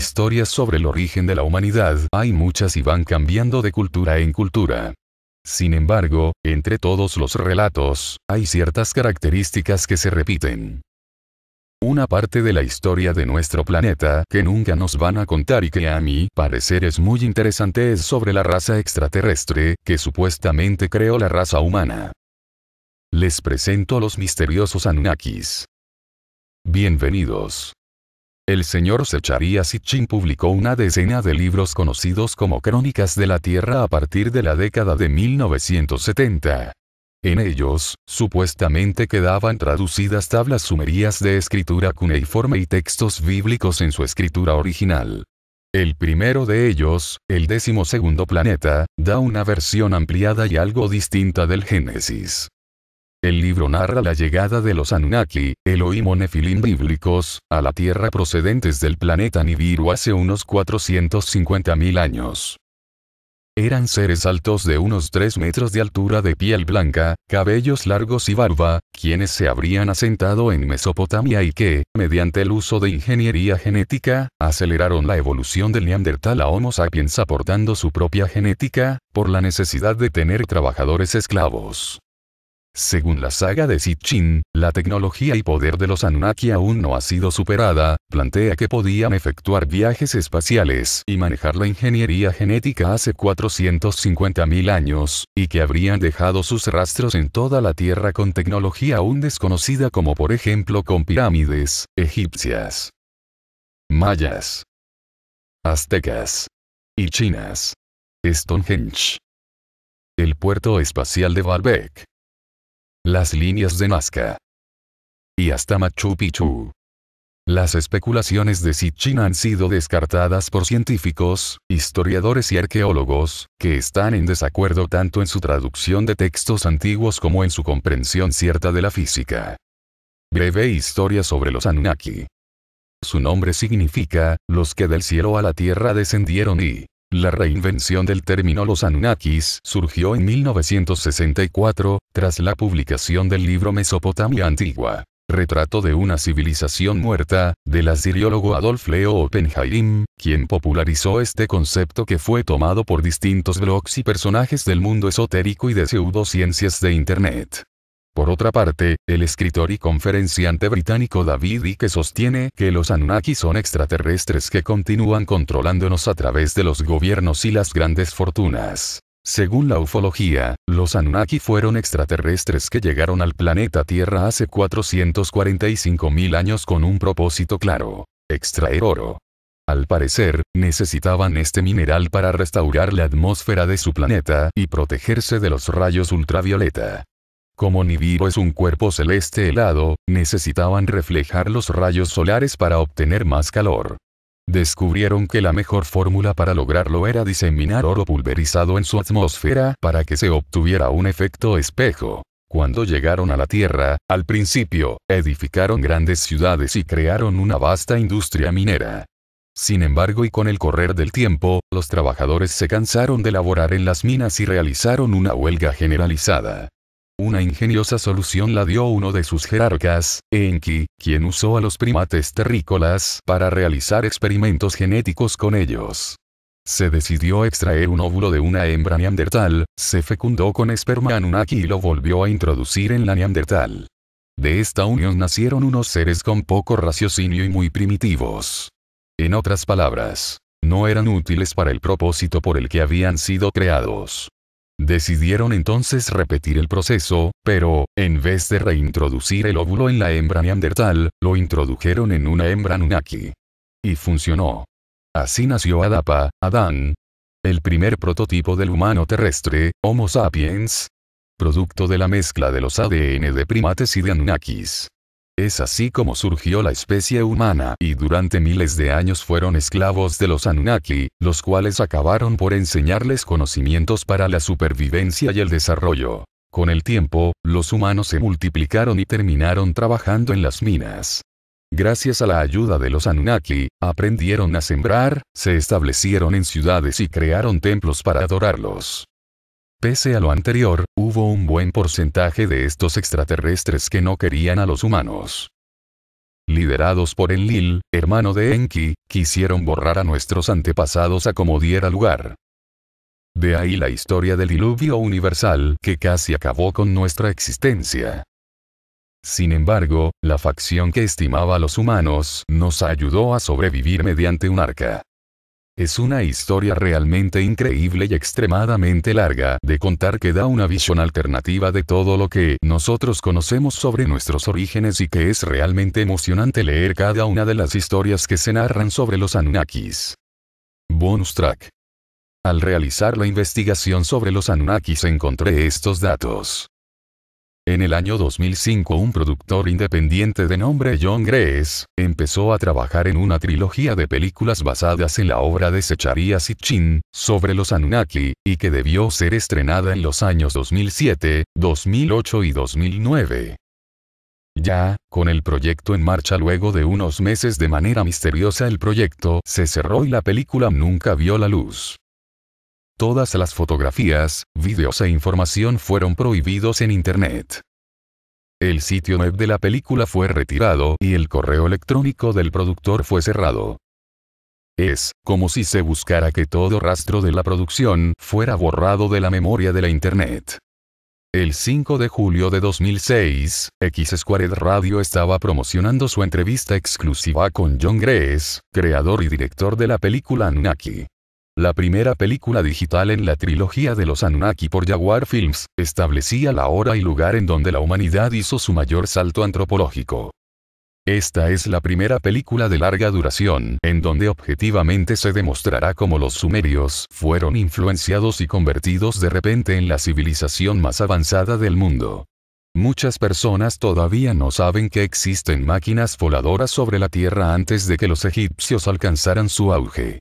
historias sobre el origen de la humanidad hay muchas y van cambiando de cultura en cultura. Sin embargo, entre todos los relatos, hay ciertas características que se repiten. Una parte de la historia de nuestro planeta que nunca nos van a contar y que a mi parecer es muy interesante es sobre la raza extraterrestre, que supuestamente creó la raza humana. Les presento a los misteriosos Anunnakis. Bienvenidos. El señor Secharia Sitchin publicó una decena de libros conocidos como Crónicas de la Tierra a partir de la década de 1970. En ellos, supuestamente quedaban traducidas tablas sumerías de escritura cuneiforme y textos bíblicos en su escritura original. El primero de ellos, el décimo segundo planeta, da una versión ampliada y algo distinta del Génesis. El libro narra la llegada de los Anunnaki, Elohim o Nefilim bíblicos, a la Tierra procedentes del planeta Nibiru hace unos 450.000 años. Eran seres altos de unos 3 metros de altura de piel blanca, cabellos largos y barba, quienes se habrían asentado en Mesopotamia y que, mediante el uso de ingeniería genética, aceleraron la evolución del Neandertal a Homo sapiens aportando su propia genética, por la necesidad de tener trabajadores esclavos. Según la saga de Sitchin, la tecnología y poder de los Anunnaki aún no ha sido superada, plantea que podían efectuar viajes espaciales y manejar la ingeniería genética hace 450.000 años, y que habrían dejado sus rastros en toda la Tierra con tecnología aún desconocida como por ejemplo con pirámides, egipcias, mayas, aztecas y chinas. Stonehenge. El puerto espacial de Barbeck las líneas de Nazca. Y hasta Machu Picchu. Las especulaciones de Sitchin han sido descartadas por científicos, historiadores y arqueólogos, que están en desacuerdo tanto en su traducción de textos antiguos como en su comprensión cierta de la física. Breve historia sobre los Anunnaki. Su nombre significa, los que del cielo a la tierra descendieron y, la reinvención del término los Anunnakis surgió en 1964, tras la publicación del libro Mesopotamia Antigua. Retrato de una civilización muerta, del asiriólogo Adolf Leo Oppenheim, quien popularizó este concepto que fue tomado por distintos blogs y personajes del mundo esotérico y de pseudociencias de Internet. Por otra parte, el escritor y conferenciante británico David Icke sostiene que los Anunnaki son extraterrestres que continúan controlándonos a través de los gobiernos y las grandes fortunas. Según la ufología, los Anunnaki fueron extraterrestres que llegaron al planeta Tierra hace 445.000 años con un propósito claro, extraer oro. Al parecer, necesitaban este mineral para restaurar la atmósfera de su planeta y protegerse de los rayos ultravioleta. Como Nibiru es un cuerpo celeste helado, necesitaban reflejar los rayos solares para obtener más calor. Descubrieron que la mejor fórmula para lograrlo era diseminar oro pulverizado en su atmósfera para que se obtuviera un efecto espejo. Cuando llegaron a la Tierra, al principio, edificaron grandes ciudades y crearon una vasta industria minera. Sin embargo y con el correr del tiempo, los trabajadores se cansaron de laborar en las minas y realizaron una huelga generalizada. Una ingeniosa solución la dio uno de sus jerarcas, Enki, quien usó a los primates terrícolas para realizar experimentos genéticos con ellos. Se decidió extraer un óvulo de una hembra neandertal, se fecundó con esperma aquí y lo volvió a introducir en la neandertal. De esta unión nacieron unos seres con poco raciocinio y muy primitivos. En otras palabras, no eran útiles para el propósito por el que habían sido creados. Decidieron entonces repetir el proceso, pero, en vez de reintroducir el óvulo en la hembra neandertal, lo introdujeron en una hembra Nunaki. Y funcionó. Así nació Adapa, Adán. El primer prototipo del humano terrestre, Homo sapiens. Producto de la mezcla de los ADN de primates y de Anunnakis. Es así como surgió la especie humana y durante miles de años fueron esclavos de los Anunnaki, los cuales acabaron por enseñarles conocimientos para la supervivencia y el desarrollo. Con el tiempo, los humanos se multiplicaron y terminaron trabajando en las minas. Gracias a la ayuda de los Anunnaki, aprendieron a sembrar, se establecieron en ciudades y crearon templos para adorarlos. Pese a lo anterior, hubo un buen porcentaje de estos extraterrestres que no querían a los humanos. Liderados por Enlil, hermano de Enki, quisieron borrar a nuestros antepasados a como diera lugar. De ahí la historia del diluvio universal que casi acabó con nuestra existencia. Sin embargo, la facción que estimaba a los humanos nos ayudó a sobrevivir mediante un arca. Es una historia realmente increíble y extremadamente larga de contar que da una visión alternativa de todo lo que nosotros conocemos sobre nuestros orígenes y que es realmente emocionante leer cada una de las historias que se narran sobre los Anunnakis. Bonus track. Al realizar la investigación sobre los Anunnakis encontré estos datos. En el año 2005 un productor independiente de nombre John Grace, empezó a trabajar en una trilogía de películas basadas en la obra de Secharia Sitchin, sobre los Anunnaki, y que debió ser estrenada en los años 2007, 2008 y 2009. Ya, con el proyecto en marcha luego de unos meses de manera misteriosa el proyecto se cerró y la película nunca vio la luz. Todas las fotografías, vídeos e información fueron prohibidos en Internet. El sitio web de la película fue retirado y el correo electrónico del productor fue cerrado. Es, como si se buscara que todo rastro de la producción fuera borrado de la memoria de la Internet. El 5 de julio de 2006, X Squared Radio estaba promocionando su entrevista exclusiva con John Grace, creador y director de la película Anunnaki. La primera película digital en la trilogía de los Anunnaki por Jaguar Films, establecía la hora y lugar en donde la humanidad hizo su mayor salto antropológico. Esta es la primera película de larga duración, en donde objetivamente se demostrará cómo los sumerios fueron influenciados y convertidos de repente en la civilización más avanzada del mundo. Muchas personas todavía no saben que existen máquinas voladoras sobre la Tierra antes de que los egipcios alcanzaran su auge.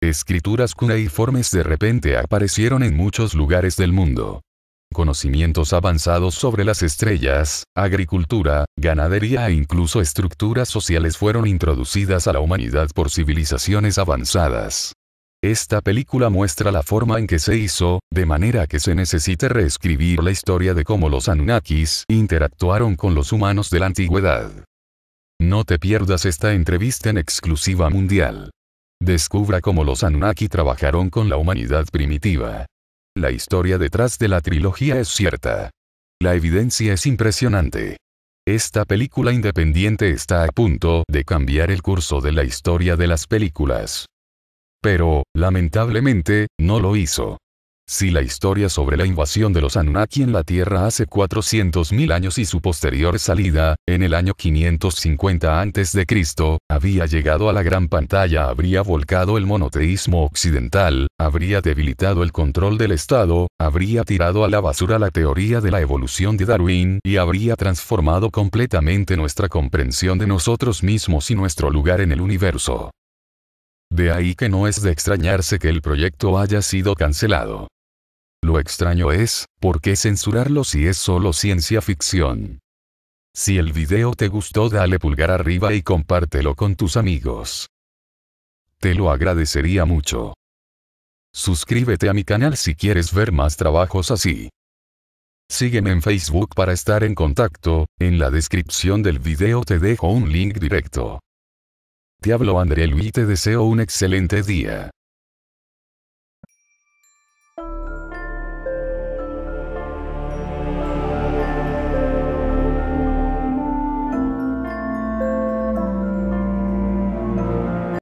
Escrituras cuneiformes de repente aparecieron en muchos lugares del mundo. Conocimientos avanzados sobre las estrellas, agricultura, ganadería e incluso estructuras sociales fueron introducidas a la humanidad por civilizaciones avanzadas. Esta película muestra la forma en que se hizo, de manera que se necesite reescribir la historia de cómo los Anunnakis interactuaron con los humanos de la antigüedad. No te pierdas esta entrevista en exclusiva mundial. Descubra cómo los Anunnaki trabajaron con la humanidad primitiva. La historia detrás de la trilogía es cierta. La evidencia es impresionante. Esta película independiente está a punto de cambiar el curso de la historia de las películas. Pero, lamentablemente, no lo hizo. Si la historia sobre la invasión de los Anunnaki en la Tierra hace 400.000 años y su posterior salida, en el año 550 a.C., había llegado a la gran pantalla, habría volcado el monoteísmo occidental, habría debilitado el control del Estado, habría tirado a la basura la teoría de la evolución de Darwin y habría transformado completamente nuestra comprensión de nosotros mismos y nuestro lugar en el universo. De ahí que no es de extrañarse que el proyecto haya sido cancelado. Lo extraño es, ¿por qué censurarlo si es solo ciencia ficción? Si el video te gustó dale pulgar arriba y compártelo con tus amigos. Te lo agradecería mucho. Suscríbete a mi canal si quieres ver más trabajos así. Sígueme en Facebook para estar en contacto, en la descripción del video te dejo un link directo. Te hablo André Luis y te deseo un excelente día.